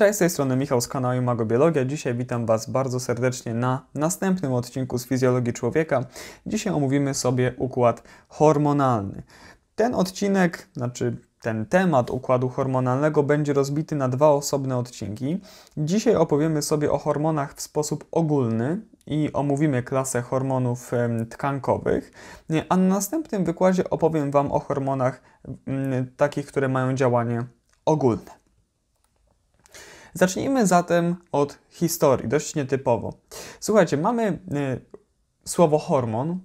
Cześć, z tej strony Michał z kanału Mago Biologia. Dzisiaj witam Was bardzo serdecznie na następnym odcinku z Fizjologii Człowieka. Dzisiaj omówimy sobie układ hormonalny. Ten odcinek, znaczy ten temat układu hormonalnego będzie rozbity na dwa osobne odcinki. Dzisiaj opowiemy sobie o hormonach w sposób ogólny i omówimy klasę hormonów tkankowych, a na następnym wykładzie opowiem Wam o hormonach takich, które mają działanie ogólne. Zacznijmy zatem od historii, dość nietypowo. Słuchajcie, mamy y, słowo hormon,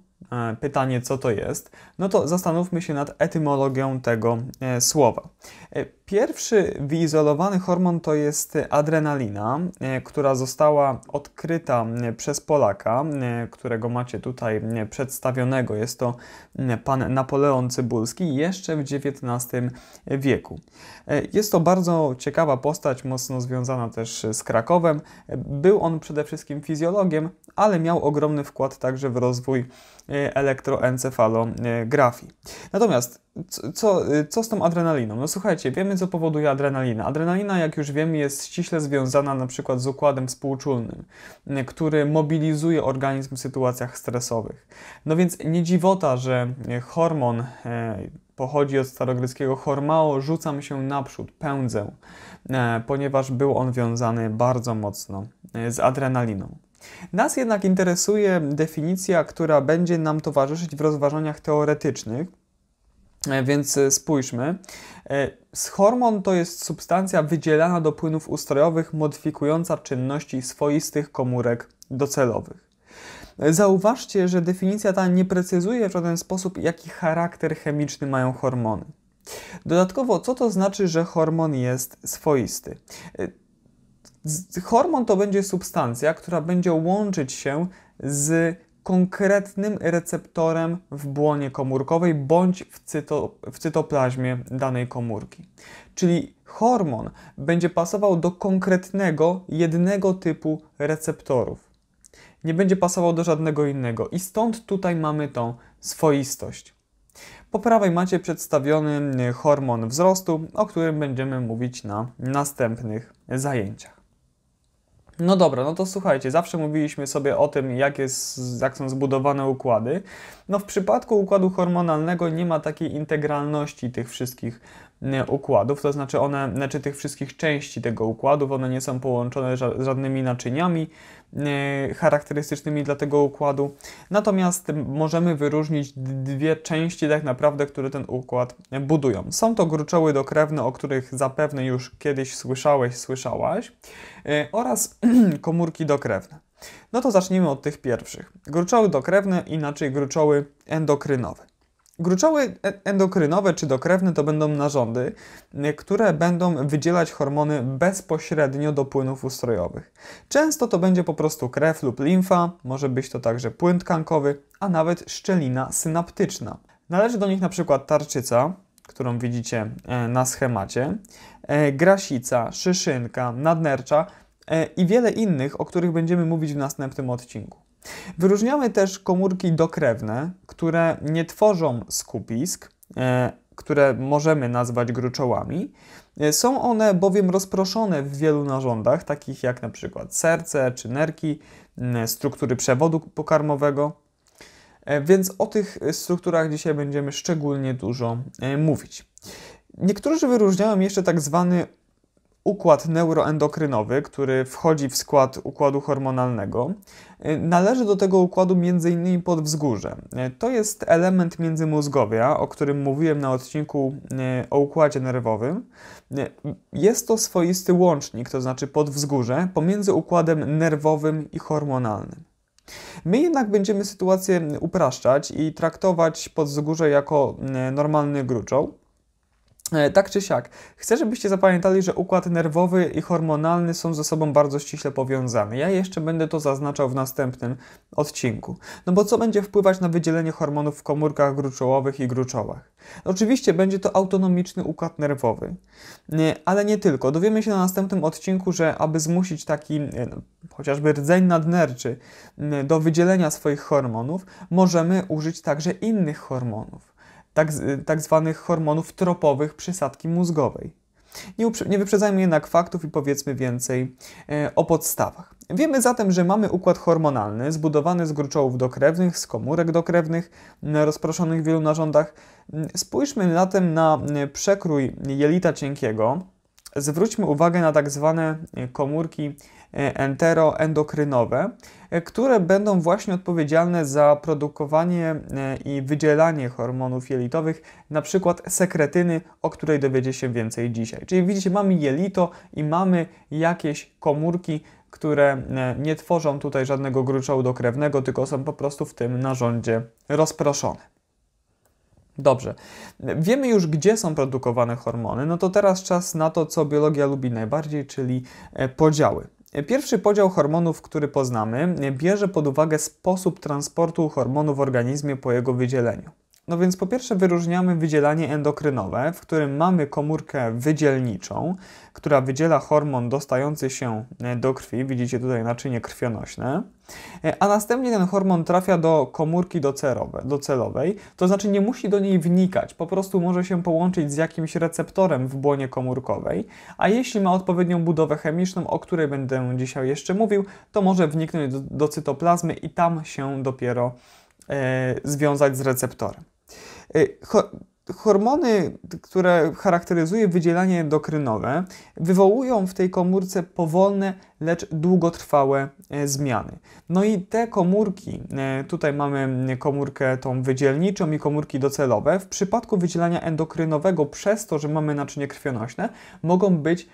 y, pytanie, co to jest, no to zastanówmy się nad etymologią tego y, słowa. Pierwszy wyizolowany hormon to jest adrenalina, e, która została odkryta e, przez Polaka, e, którego macie tutaj przedstawionego. Jest to pan Napoleon Cybulski jeszcze w XIX wieku. Jest to bardzo ciekawa postać, mocno związana też z Krakowem. Był on przede wszystkim fizjologiem, ale miał ogromny wkład także w rozwój elektroencefalografii. Natomiast co, co z tą adrenaliną? No słuchajcie, wiemy co powoduje adrenalina. Adrenalina, jak już wiemy, jest ściśle związana na przykład z układem współczulnym, mm, który mobilizuje organizm w sytuacjach stresowych. No więc nie dziwota, że e, hormon e, pochodzi od starogryckiego hormao, rzucam się naprzód, pędzę, e, ponieważ był on wiązany bardzo mocno z adrenaliną. Nas jednak interesuje definicja, która będzie nam towarzyszyć w rozważaniach teoretycznych, więc spójrzmy. Schormon e, to jest substancja wydzielana do płynów ustrojowych, modyfikująca czynności swoistych komórek docelowych. E, zauważcie, że definicja ta nie precyzuje w żaden sposób, jaki charakter chemiczny mają hormony. Dodatkowo, co to znaczy, że hormon jest swoisty? E, hormon to będzie substancja, która będzie łączyć się z konkretnym receptorem w błonie komórkowej bądź w, cyto, w cytoplazmie danej komórki. Czyli hormon będzie pasował do konkretnego, jednego typu receptorów. Nie będzie pasował do żadnego innego i stąd tutaj mamy tą swoistość. Po prawej macie przedstawiony hormon wzrostu, o którym będziemy mówić na następnych zajęciach. No dobra, no to słuchajcie, zawsze mówiliśmy sobie o tym, jak, jest, jak są zbudowane układy. No w przypadku układu hormonalnego nie ma takiej integralności tych wszystkich E, układów, to znaczy one, znaczy tych wszystkich części tego układu, one nie są połączone żadnymi naczyniami e, charakterystycznymi dla tego układu. Natomiast możemy wyróżnić dwie części tak naprawdę, które ten układ budują. Są to gruczoły dokrewne, o których zapewne już kiedyś słyszałeś, słyszałaś e, oraz komórki dokrewne. No to zacznijmy od tych pierwszych. Gruczoły dokrewne, inaczej gruczoły endokrynowe. Gruczoły e- endokrynowe czy dokrewne to będą narządy, e, które będą wydzielać hormony bezpośrednio do płynów ustrojowych. Często to będzie po prostu krew lub limfa, może być to także płyn tkankowy, a nawet szczelina synaptyczna. Należy do nich na przykład tarczyca, którą widzicie e, na schemacie, grasica, szyszynka, nadnercza i wiele innych, o których będziemy mówić w następnym odcinku. Wyróżniamy też komórki dokrewne, które nie tworzą skupisk, e, które możemy nazwać gruczołami. E, są one bowiem rozproszone w wielu narządach, takich jak na przykład serce czy nerki, struktury przewodu pokarmowego. E, więc o tych strukturach dzisiaj będziemy szczególnie dużo mówić. Niektórzy wyróżniają jeszcze tak zwany układ neuroendokrynowy, który wchodzi w skład układu hormonalnego, y, należy do tego układu m.in. podwzgórze. Y, to jest element międzymózgowia, o którym mówiłem na odcinku y, o układzie nerwowym. Jest to swoisty łącznik, to znaczy podwzgórze, pomiędzy układem nerwowym i hormonalnym. My jednak będziemy sytuację upraszczać i traktować podwzgórze jako normalny gruczoł. E, tak czy siak, chcę, żebyście zapamiętali, że układ nerwowy i hormonalny są ze sobą bardzo ściśle powiązane. Ja jeszcze będę to zaznaczał w następnym odcinku. No bo co będzie wpływać na wydzielenie hormonów w komórkach gruczołowych i gruczołach? Oczywiście będzie to autonomiczny układ nerwowy, e, ale nie tylko. Dowiemy się na następnym odcinku, że aby zmusić taki e, no, chociażby rdzeń nadnerczy do wydzielenia swoich hormonów, możemy użyć także innych hormonów tak, tak zwanych hormonów tropowych przysadki mózgowej. Nie, nie wyprzedzajmy jednak faktów i powiedzmy więcej e, o podstawach. Wiemy zatem, że mamy układ hormonalny zbudowany z gruczołów dokrewnych, z komórek dokrewnych rozproszonych w wielu narządach. Spójrzmy zatem na przekrój jelita cienkiego, zwróćmy uwagę na tak zwane e, komórki e, enteroendokrynowe, e, które będą właśnie odpowiedzialne za produkowanie i wydzielanie hormonów jelitowych, na przykład sekretyny, o której dowiecie się więcej dzisiaj. Czyli widzicie, mamy jelito i mamy jakieś komórki, które nie tworzą tutaj żadnego gruczołu dokrewnego, tylko są po prostu w tym narządzie rozproszone. Dobrze. Wiemy już, gdzie są produkowane hormony, no to teraz czas na to, co biologia lubi najbardziej, czyli e, podziały. Pierwszy podział hormonów, który poznamy, bierze pod uwagę sposób transportu hormonu w organizmie po jego wydzieleniu. No więc po pierwsze wyróżniamy wydzielanie endokrynowe, w którym mamy komórkę wydzielniczą, która wydziela hormon dostający się e, do krwi, widzicie tutaj naczynie krwionośne, e, a następnie ten hormon trafia do komórki docelowej, to znaczy nie musi do niej wnikać, po prostu może się połączyć z jakimś receptorem w błonie komórkowej, a jeśli ma odpowiednią budowę chemiczną, o której będę dzisiaj jeszcze mówił, to może wniknąć do, do cytoplazmy i tam się dopiero e, związać z receptorem. Y, hormony, które charakteryzuje wydzielanie endokrynowe, wywołują w tej komórce powolne, lecz długotrwałe e, zmiany. No i te komórki, e, tutaj mamy komórkę tą wydzielniczą i komórki docelowe, w przypadku wydzielania endokrynowego przez to, że mamy naczynie krwionośne, mogą być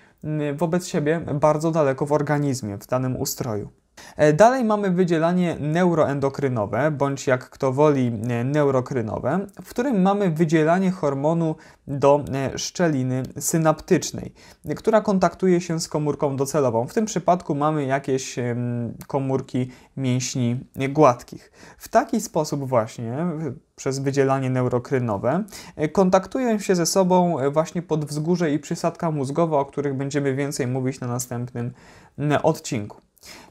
wobec siebie bardzo daleko w organizmie, w danym ustroju. E, dalej mamy wydzielanie neuroendokrynowe, bądź jak kto woli e, neurokrynowe, w którym mamy wydzielanie hormonu do e, szczeliny synaptycznej, która kontaktuje się z komórką docelową. W tym przypadku mamy jakieś komórki mięśni gładkich. W taki sposób właśnie przez wydzielanie neurokrynowe, kontaktują się ze sobą właśnie podwzgórze i przysadka mózgowa, o których będziemy więcej mówić na następnym odcinku.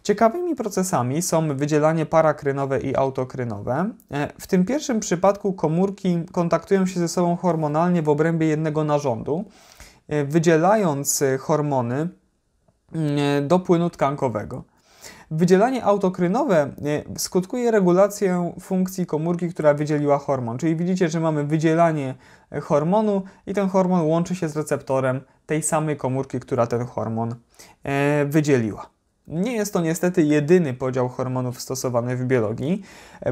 Ciekawymi procesami są wydzielanie parakrynowe i autokrynowe. E, w tym pierwszym przypadku komórki kontaktują się ze sobą hormonalnie w obrębie jednego narządu, e, wydzielając e, hormony mm, do płynu tkankowego. Wydzielanie autokrynowe skutkuje regulacją funkcji komórki, która wydzieliła hormon. Czyli widzicie, że mamy wydzielanie hormonu i ten hormon łączy się z receptorem tej samej komórki, która ten hormon wydzieliła. Nie jest to niestety jedyny podział hormonów stosowany w biologii.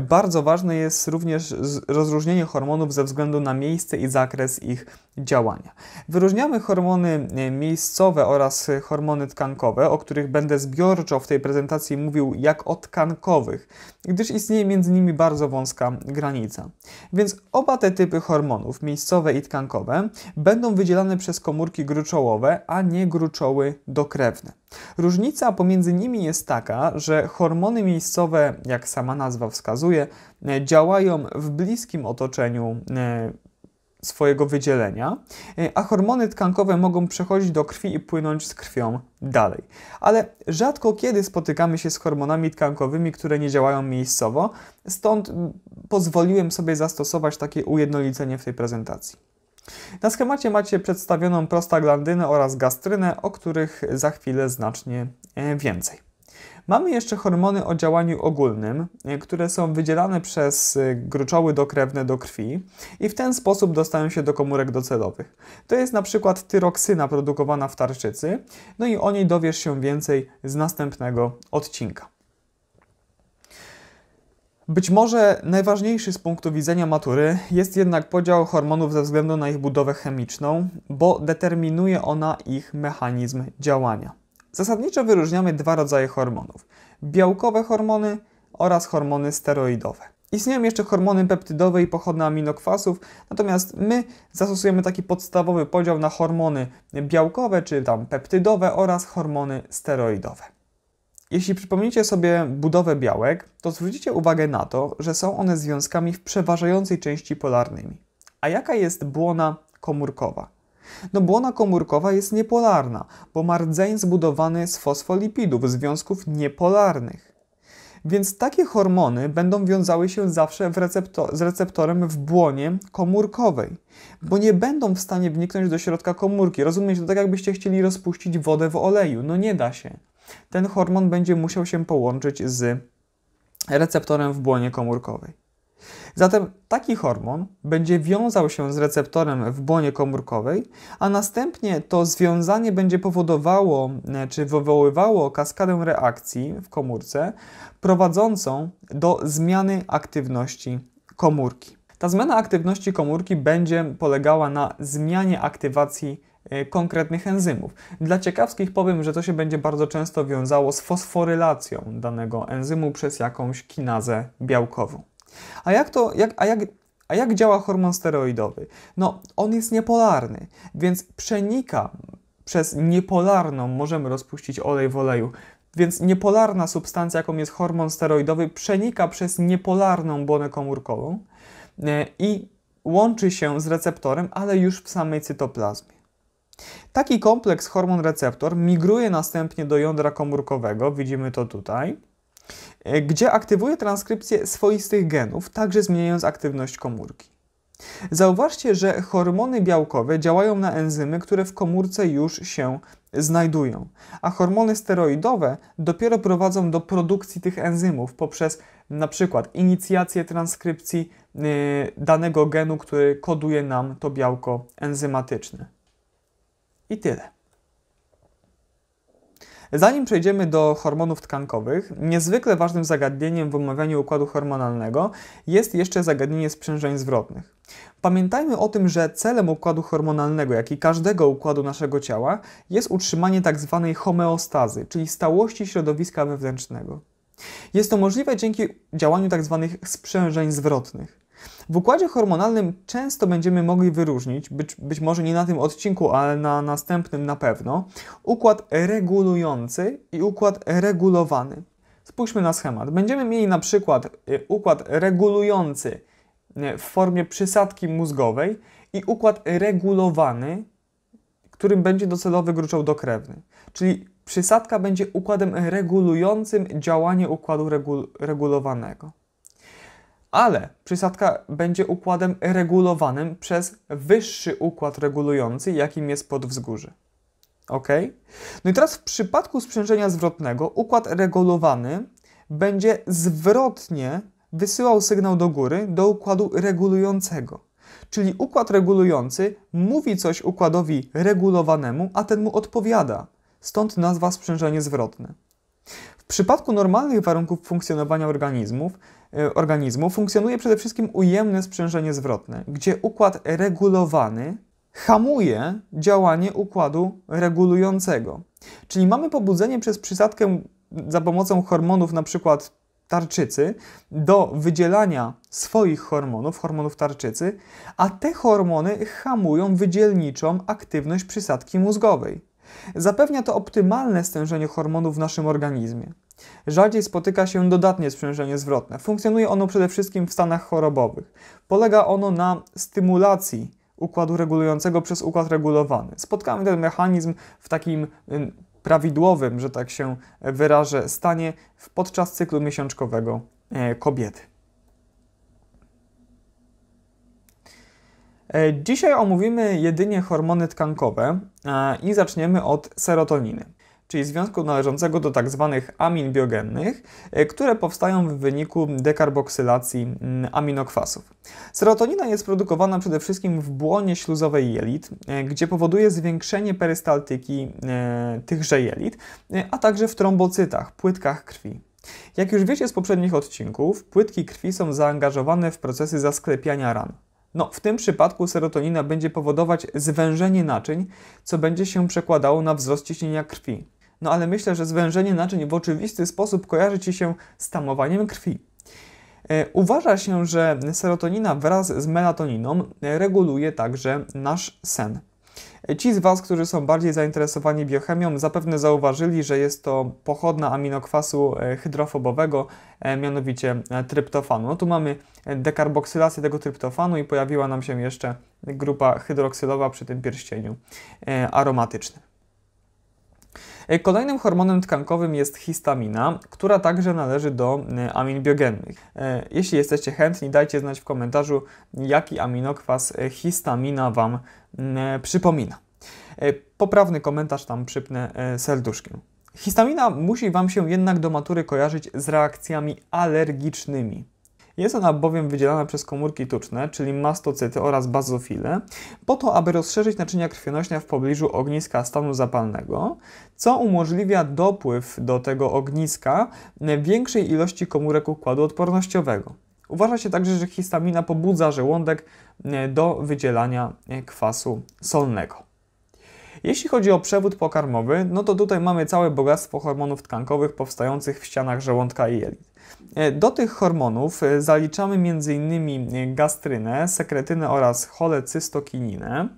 Bardzo ważne jest również rozróżnienie hormonów ze względu na miejsce i zakres ich działania. Wyróżniamy hormony e, miejscowe oraz hormony tkankowe, o których będę zbiorczo w tej prezentacji mówił jak o tkankowych, gdyż istnieje między nimi bardzo wąska granica. Więc oba te typy hormonów, miejscowe i tkankowe, będą wydzielane przez komórki gruczołowe, a nie gruczoły dokrewne. Różnica pomiędzy nimi jest taka, że hormony miejscowe, jak sama nazwa wskazuje, działają w bliskim otoczeniu e, swojego wydzielenia, e, a hormony tkankowe mogą przechodzić do krwi i płynąć z krwią dalej. Ale rzadko kiedy spotykamy się z hormonami tkankowymi, które nie działają miejscowo, stąd pozwoliłem sobie zastosować takie ujednolicenie w tej prezentacji. Na schemacie macie przedstawioną prostaglandynę oraz gastrynę, o których za chwilę znacznie e, więcej. Mamy jeszcze hormony o działaniu ogólnym, e, które są wydzielane przez e, gruczoły dokrewne do krwi i w ten sposób dostają się do komórek docelowych. To jest na przykład tyroksyna produkowana w tarczycy, no i o niej dowiesz się więcej z następnego odcinka. Być może najważniejszy z punktu widzenia matury jest jednak podział hormonów ze względu na ich budowę chemiczną, bo determinuje ona ich mechanizm działania. Zasadniczo wyróżniamy dwa rodzaje hormonów: białkowe hormony oraz hormony steroidowe. Istnieją jeszcze hormony peptydowe i pochodne aminokwasów, natomiast my zastosujemy taki podstawowy podział na hormony białkowe czy tam peptydowe oraz hormony steroidowe. Jeśli przypomnicie sobie budowę białek, to zwrócicie uwagę na to, że są one związkami w przeważającej części polarnymi. A jaka jest błona komórkowa? No błona komórkowa jest niepolarna, bo ma rdzeń zbudowany z fosfolipidów, związków niepolarnych. Więc takie hormony będą wiązały się zawsze z receptorem w błonie komórkowej, bo nie będą w stanie wniknąć do środka komórki. Rozumiecie, to tak jakbyście chcieli rozpuścić wodę w oleju. No nie da się ten hormon będzie musiał się połączyć z receptorem w błonie komórkowej. Zatem taki hormon będzie wiązał się z receptorem w błonie komórkowej, a następnie to związanie będzie powodowało czy wywoływało kaskadę reakcji w komórce prowadzącą do zmiany aktywności komórki. Ta zmiana aktywności komórki będzie polegała na zmianie aktywacji E, konkretnych enzymów. Dla ciekawskich powiem, że to się będzie bardzo często wiązało z fosforylacją danego enzymu przez jakąś kinazę białkową. A jak to, jak, a jak, a jak działa hormon steroidowy? No, on jest niepolarny, więc przenika przez niepolarną, możemy rozpuścić olej w oleju, więc niepolarna substancja, jaką jest hormon steroidowy, przenika przez niepolarną błonę komórkową e, i łączy się z receptorem, ale już w samej cytoplazmie. Taki kompleks hormon receptor migruje następnie do jądra komórkowego, widzimy to tutaj, e, gdzie aktywuje transkrypcję swoistych genów, także zmieniając aktywność komórki. Zauważcie, że hormony białkowe działają na enzymy, które w komórce już się znajdują, a hormony steroidowe dopiero prowadzą do produkcji tych enzymów poprzez na przykład inicjację transkrypcji e, danego genu, który koduje nam to białko enzymatyczne. I tyle. Zanim przejdziemy do hormonów tkankowych, niezwykle ważnym zagadnieniem w omawianiu układu hormonalnego jest jeszcze zagadnienie sprzężeń zwrotnych. Pamiętajmy o tym, że celem układu hormonalnego, jak i każdego układu naszego ciała, jest utrzymanie tzw. Tak homeostazy, czyli stałości środowiska wewnętrznego. Jest to możliwe dzięki działaniu tzw. Tak sprzężeń zwrotnych. W układzie hormonalnym często będziemy mogli wyróżnić, być, być może nie na tym odcinku, ale na następnym na pewno, układ regulujący i układ regulowany. Spójrzmy na schemat. Będziemy mieli na przykład y, układ regulujący y, w formie przysadki mózgowej i układ regulowany, którym będzie docelowy gruczoł dokrewny. Czyli przysadka będzie układem regulującym działanie układu regulowanego ale przysadka będzie układem regulowanym przez wyższy układ regulujący, jakim jest podwzgórze. Ok? No i teraz w przypadku sprzężenia zwrotnego układ regulowany będzie zwrotnie wysyłał sygnał do góry do układu regulującego. Czyli układ regulujący mówi coś układowi regulowanemu, a ten mu odpowiada. Stąd nazwa sprzężenie zwrotne. W przypadku normalnych warunków funkcjonowania organizmów, e, organizmu funkcjonuje przede wszystkim ujemne sprzężenie zwrotne, gdzie układ regulowany hamuje działanie układu regulującego. Czyli mamy pobudzenie przez przysadkę za pomocą hormonów, na przykład tarczycy, do wydzielania swoich hormonów, hormonów tarczycy, a te hormony hamują wydzielniczą aktywność przysadki mózgowej. Zapewnia to optymalne stężenie hormonów w naszym organizmie. Rzadziej spotyka się dodatnie sprzężenie zwrotne. Funkcjonuje ono przede wszystkim w stanach chorobowych. Polega ono na stymulacji układu regulującego przez układ regulowany. Spotkamy ten mechanizm w takim prawidłowym, że tak się wyrażę, stanie podczas cyklu miesiączkowego e, kobiety. E, dzisiaj omówimy jedynie hormony tkankowe e, i zaczniemy od serotoniny, czyli związku należącego do tzw. Tak amin biogennych, e, które powstają w wyniku dekarboksylacji mm, aminokwasów. Serotonina jest produkowana przede wszystkim w błonie śluzowej jelit, gdzie powoduje zwiększenie perystaltyki tychże jelit, a także w trombocytach, płytkach krwi. Jak już wiecie z poprzednich odcinków, płytki krwi są zaangażowane w procesy zasklepiania ran. No, w tym przypadku serotonina będzie powodować zwężenie naczyń, co będzie się przekładało na wzrost ciśnienia krwi. No ale myślę, że zwężenie naczyń w oczywisty sposób kojarzy Ci się z tamowaniem krwi. E, uważa się, że serotonina wraz z melatoniną reguluje także nasz sen. Ci z Was, którzy są bardziej zainteresowani biochemią, zapewne zauważyli, że jest to pochodna aminokwasu e, hydrofobowego, e, mianowicie e, tryptofanu. No tu mamy dekarboksylację tego tryptofanu i pojawiła nam się jeszcze grupa hydroksylowa przy tym pierścieniu aromatycznym. Kolejnym hormonem tkankowym jest histamina, która także należy do amin biogennych. Jeśli jesteście chętni, dajcie znać w komentarzu, jaki aminokwas histamina Wam Mm, e, przypomina. E, poprawny komentarz tam przypnę e, serduszkiem. Histamina musi Wam się jednak do matury kojarzyć z reakcjami alergicznymi. Jest ona bowiem wydzielana przez komórki tuczne, czyli mastocyty oraz bazofile, po to, aby rozszerzyć naczynia krwionośne w pobliżu ogniska stanu zapalnego, co umożliwia dopływ do tego ogniska większej ilości komórek układu odpornościowego. Uważa się także, że histamina pobudza żołądek e, do wydzielania e, kwasu solnego. Jeśli chodzi o przewód pokarmowy, no to tutaj mamy całe bogactwo hormonów tkankowych powstających w ścianach żołądka i jelit. E, do tych hormonów zaliczamy m.in. gastrynę, sekretynę oraz cholecystokininę.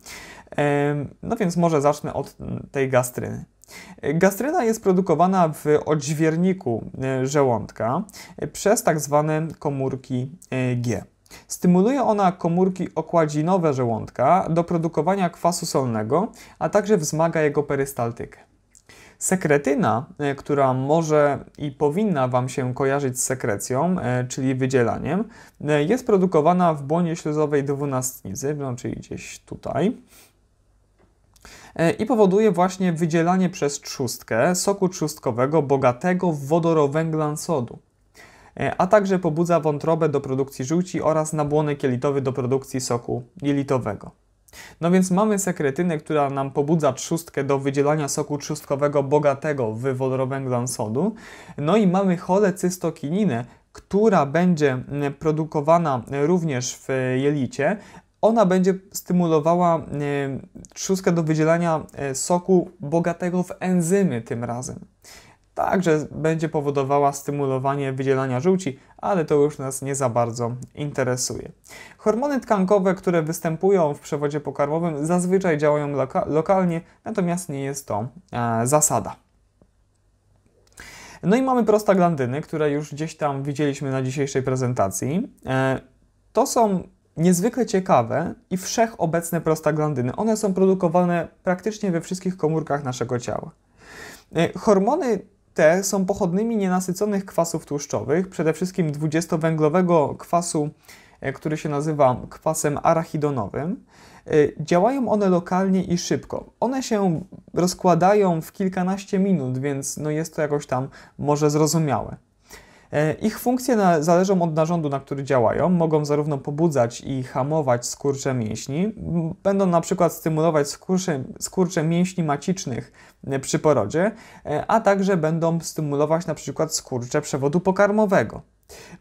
No więc może zacznę od tej gastryny. Gastryna jest produkowana w odźwierniku e, żołądka e, przez tak zwane komórki e, G. Stymuluje ona komórki okładzinowe żołądka do produkowania kwasu solnego, a także wzmaga jego perystaltykę. Sekretyna, która może i powinna Wam się kojarzyć z sekrecją, czyli wydzielaniem, jest produkowana w błonie śluzowej dwunastnicy, no, czyli gdzieś tutaj. E, i powoduje właśnie wydzielanie przez trzustkę soku trzustkowego bogatego w wodorowęglan sodu, e, a także pobudza wątrobę do produkcji żółci oraz nabłonek jelitowy do produkcji soku jelitowego. No więc mamy sekretynę, która nam pobudza trzustkę do wydzielania soku trzustkowego bogatego w wodorowęglan sodu, no i mamy cholecystokininę, która będzie produkowana również w jelicie, ona będzie stymulowała e, trzustkę do wydzielania e, soku bogatego w enzymy tym razem. Także będzie powodowała stymulowanie wydzielania żółci, ale to już nas nie za bardzo interesuje. Hormony tkankowe, które występują w przewodzie pokarmowym, zazwyczaj działają loka lokalnie, natomiast nie jest to e, zasada. No i mamy prostaglandyny, które już gdzieś tam widzieliśmy na dzisiejszej prezentacji. E, to są niezwykle ciekawe i wszechobecne prostaglandyny. One są produkowane praktycznie we wszystkich komórkach naszego ciała. E, hormony te są pochodnymi nienasyconych kwasów tłuszczowych, przede wszystkim 20-węglowego kwasu, e, który się nazywa kwasem arachidonowym. E, działają one lokalnie i szybko. One się rozkładają w kilkanaście minut, więc no jest to jakoś tam może zrozumiałe. E, ich funkcje na, zależą od narządu, na który działają. Mogą zarówno pobudzać i hamować skurcze mięśni. Będą na przykład stymulować skurcze, skurcze mięśni macicznych e, przy porodzie, e, a także będą stymulować na przykład skurcze przewodu pokarmowego.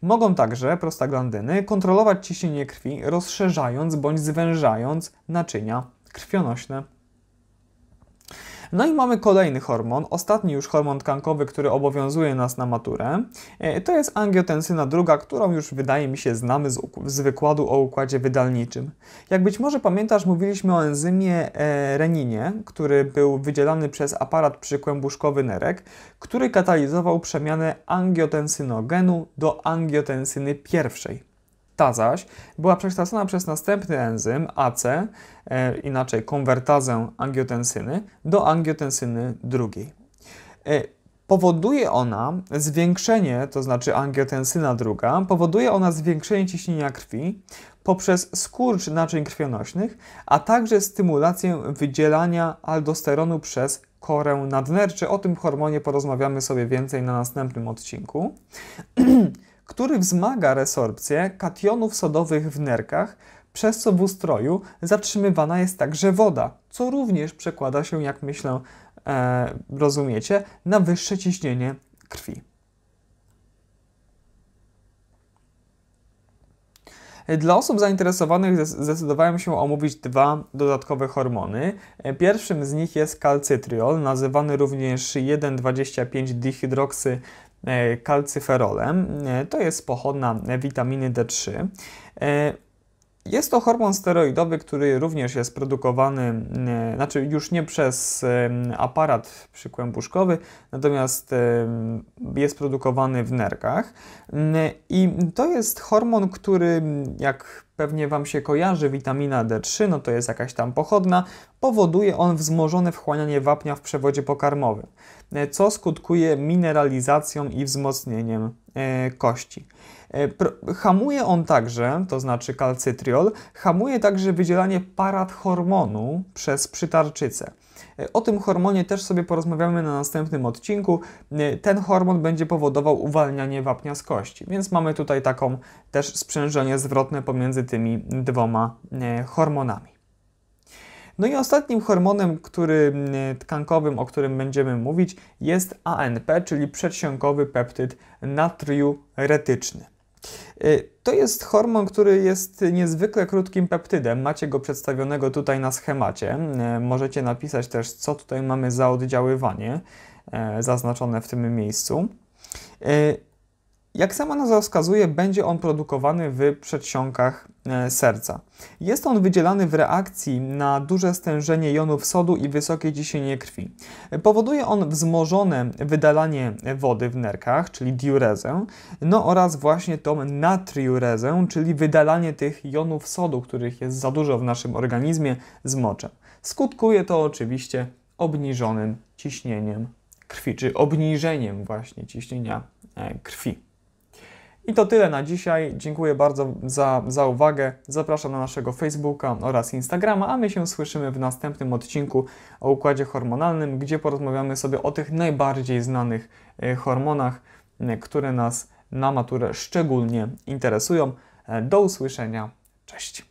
Mogą także prostaglandyny kontrolować ciśnienie krwi, rozszerzając bądź zwężając naczynia krwionośne. No i mamy kolejny hormon, ostatni już hormon tkankowy, który obowiązuje nas na maturę. E, to jest angiotensyna druga, którą już wydaje mi się znamy z, z wykładu o układzie wydalniczym. Jak być może pamiętasz, mówiliśmy o enzymie e, reninie, który był wydzielany przez aparat przykłębuszkowy nerek, który katalizował przemianę angiotensynogenu do angiotensyny pierwszej ekstazaś była przekształcona przez następny enzym AC, e, inaczej konwertazę angiotensyny, do angiotensyny drugiej. E, powoduje ona zwiększenie, to znaczy angiotensyna druga, powoduje ona zwiększenie ciśnienia krwi poprzez skurcz naczyń krwionośnych, a także stymulację wydzielania aldosteronu przez korę nadnerczy. O tym hormonie porozmawiamy sobie więcej na następnym odcinku. który wzmaga resorpcję kationów sodowych w nerkach, przez co w ustroju zatrzymywana jest także woda, co również przekłada się, jak myślę, e, rozumiecie, na wyższe ciśnienie krwi. Dla osób zainteresowanych zdecydowałem się omówić dwa dodatkowe hormony. E, pierwszym z nich jest kalcytriol, nazywany również 1,25 dihydroksy E, kalcyferolem. E, to jest pochodna witaminy D3. Jest to hormon steroidowy, który również jest produkowany, e, znaczy już nie przez e, aparat przykłębuszkowy, natomiast e, jest produkowany w nerkach. I to jest hormon, który jak pewnie Wam się kojarzy, witamina D3, no to jest jakaś tam pochodna, powoduje on wzmożone wchłanianie wapnia w przewodzie pokarmowym, co skutkuje mineralizacją i wzmocnieniem kości. E, hamuje on także, to znaczy kalcytriol, hamuje także wydzielanie parathormonu przez przytarczycę. E, o tym hormonie też sobie porozmawiamy na następnym odcinku. E, ten hormon będzie powodował uwalnianie wapnia z kości, więc mamy tutaj taką też sprzężenie zwrotne pomiędzy tymi dwoma hormonami. No i ostatnim hormonem, który tkankowym, o którym będziemy mówić, jest ANP, czyli przedsionkowy peptyd natriuretyczny. Y, to jest hormon, który jest niezwykle krótkim peptydem. Macie go przedstawionego tutaj na schemacie. Y, możecie napisać też, co tutaj mamy za oddziaływanie y, zaznaczone w tym miejscu. Jak sama nazwa wskazuje, będzie on produkowany w przedsionkach e, serca. Jest on wydzielany w reakcji na duże stężenie jonów sodu i wysokie ciśnienie krwi. Powoduje on wzmożone wydalanie wody w nerkach, czyli diurezę, no oraz właśnie tą natriurezę, czyli wydalanie tych jonów sodu, których jest za dużo w naszym organizmie, z moczem. Skutkuje to oczywiście obniżonym ciśnieniem krwi, czy obniżeniem właśnie ciśnienia e, krwi. I to tyle na dzisiaj. Dziękuję bardzo za, za uwagę. Zapraszam na naszego Facebooka oraz Instagrama, a my się słyszymy w następnym odcinku o układzie hormonalnym, gdzie porozmawiamy sobie o tych najbardziej znanych e, hormonach, które nas na maturę szczególnie interesują. E, do usłyszenia. Cześć.